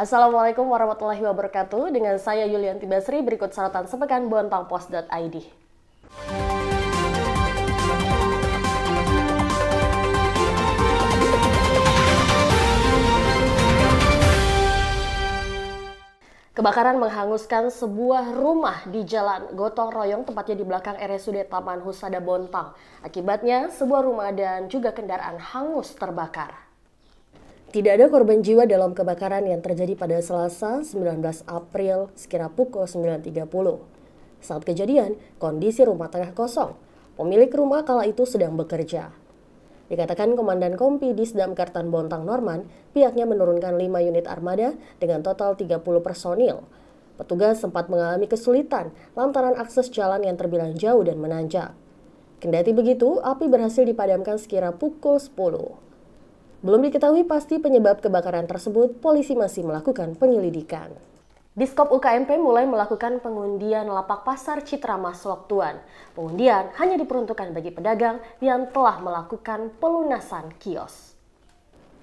Assalamualaikum warahmatullahi wabarakatuh. Dengan saya Yulianti Basri, berikut sorotan sepekan bontangpos.id. Kebakaran menghanguskan sebuah rumah di Jalan Gotong Royong, tepatnya di belakang RSUD Taman Husada Bontang. Akibatnya, sebuah rumah dan juga kendaraan hangus terbakar. Tidak ada korban jiwa dalam kebakaran yang terjadi pada Selasa 19 April sekira pukul 9.30. Saat kejadian, kondisi rumah tengah kosong. Pemilik rumah kala itu sedang bekerja. Dikatakan Komandan Kompi di Kartan Bontang Norman, pihaknya menurunkan 5 unit armada dengan total 30 personil. Petugas sempat mengalami kesulitan lantaran akses jalan yang terbilang jauh dan menanjak. Kendati begitu, api berhasil dipadamkan sekira pukul 10. Belum diketahui pasti penyebab kebakaran tersebut, polisi masih melakukan penyelidikan. Diskop UKMP mulai melakukan pengundian lapak pasar Citra Mas Loktuan. Pengundian hanya diperuntukkan bagi pedagang yang telah melakukan pelunasan kios.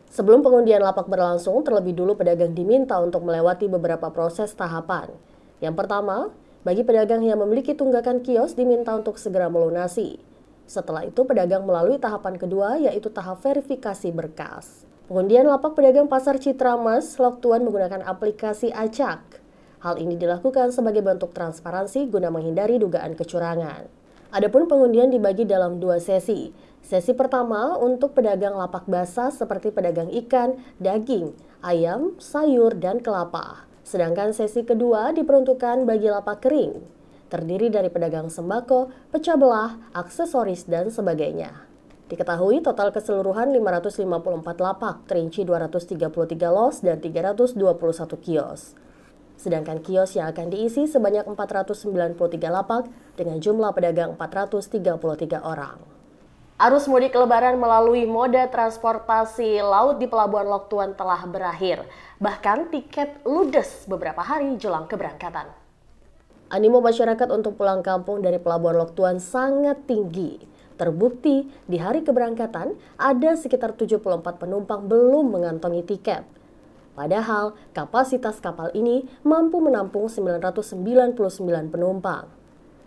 Sebelum pengundian lapak berlangsung, terlebih dulu pedagang diminta untuk melewati beberapa proses tahapan. Yang pertama, bagi pedagang yang memiliki tunggakan kios diminta untuk segera melunasi. Setelah itu pedagang melalui tahapan kedua yaitu tahap verifikasi berkas. Pengundian lapak pedagang pasar Citra Mas Loktuan menggunakan aplikasi Acak. Hal ini dilakukan sebagai bentuk transparansi guna menghindari dugaan kecurangan. Adapun pengundian dibagi dalam dua sesi. Sesi pertama untuk pedagang lapak basah seperti pedagang ikan, daging, ayam, sayur, dan kelapa. Sedangkan sesi kedua diperuntukkan bagi lapak kering terdiri dari pedagang sembako, pecah belah, aksesoris, dan sebagainya. Diketahui total keseluruhan 554 lapak, terinci 233 los dan 321 kios. Sedangkan kios yang akan diisi sebanyak 493 lapak dengan jumlah pedagang 433 orang. Arus mudik lebaran melalui moda transportasi laut di Pelabuhan Loktuan telah berakhir. Bahkan tiket ludes beberapa hari jelang keberangkatan. Animo masyarakat untuk pulang kampung dari Pelabuhan Loktuan sangat tinggi. Terbukti, di hari keberangkatan ada sekitar 74 penumpang belum mengantongi tiket. Padahal, kapasitas kapal ini mampu menampung 999 penumpang.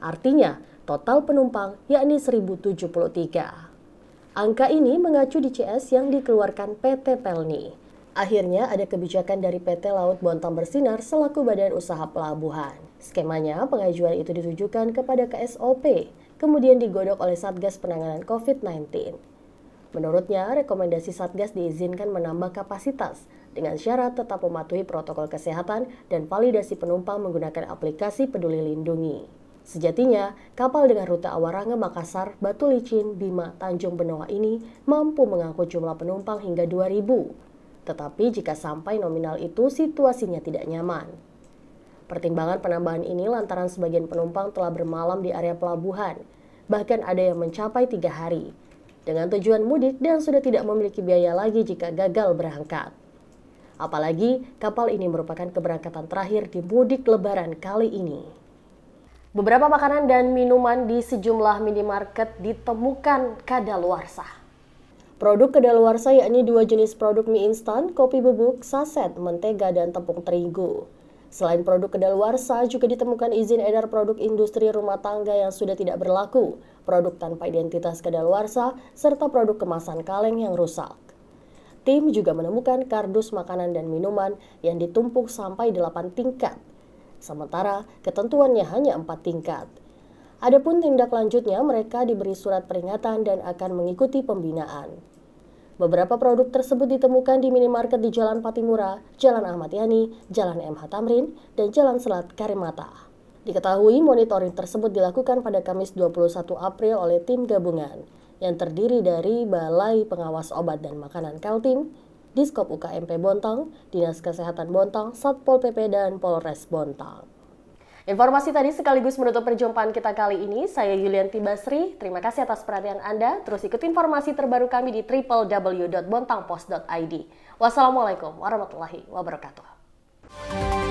Artinya, total penumpang yakni 1073. Angka ini mengacu di CS yang dikeluarkan PT Pelni. Akhirnya ada kebijakan dari PT Laut Bontang Bersinar selaku badan usaha pelabuhan. Skemanya, pengajuan itu ditujukan kepada KSOP, kemudian digodok oleh Satgas Penanganan COVID-19. Menurutnya, rekomendasi Satgas diizinkan menambah kapasitas dengan syarat tetap mematuhi protokol kesehatan dan validasi penumpang menggunakan aplikasi Peduli Lindungi. Sejatinya, kapal dengan rute Awarange Makassar, Batu Licin, Bima, Tanjung Benoa ini mampu mengangkut jumlah penumpang hingga 2000 tetapi jika sampai nominal itu situasinya tidak nyaman. Pertimbangan penambahan ini lantaran sebagian penumpang telah bermalam di area pelabuhan, bahkan ada yang mencapai tiga hari, dengan tujuan mudik dan sudah tidak memiliki biaya lagi jika gagal berangkat. Apalagi kapal ini merupakan keberangkatan terakhir di mudik lebaran kali ini. Beberapa makanan dan minuman di sejumlah minimarket ditemukan kadaluarsa. Produk kedaluarsa yakni dua jenis produk mie instan, kopi bubuk, saset, mentega, dan tepung terigu. Selain produk kedaluarsa, juga ditemukan izin edar produk industri rumah tangga yang sudah tidak berlaku, produk tanpa identitas kedaluarsa, serta produk kemasan kaleng yang rusak. Tim juga menemukan kardus makanan dan minuman yang ditumpuk sampai 8 tingkat. Sementara ketentuannya hanya 4 tingkat. Adapun tindak lanjutnya, mereka diberi surat peringatan dan akan mengikuti pembinaan. Beberapa produk tersebut ditemukan di minimarket di Jalan Patimura, Jalan Ahmad Yani, Jalan MH Tamrin, dan Jalan Selat Karimata. Diketahui monitoring tersebut dilakukan pada Kamis 21 April oleh tim gabungan yang terdiri dari Balai Pengawas Obat dan Makanan Kaltim, Diskop UKMP Bontang, Dinas Kesehatan Bontang, Satpol PP dan Polres Bontang. Informasi tadi sekaligus menutup perjumpaan kita kali ini. Saya Yulianti Basri, terima kasih atas perhatian Anda. Terus ikuti informasi terbaru kami di www.bontangpost.id. Wassalamualaikum warahmatullahi wabarakatuh.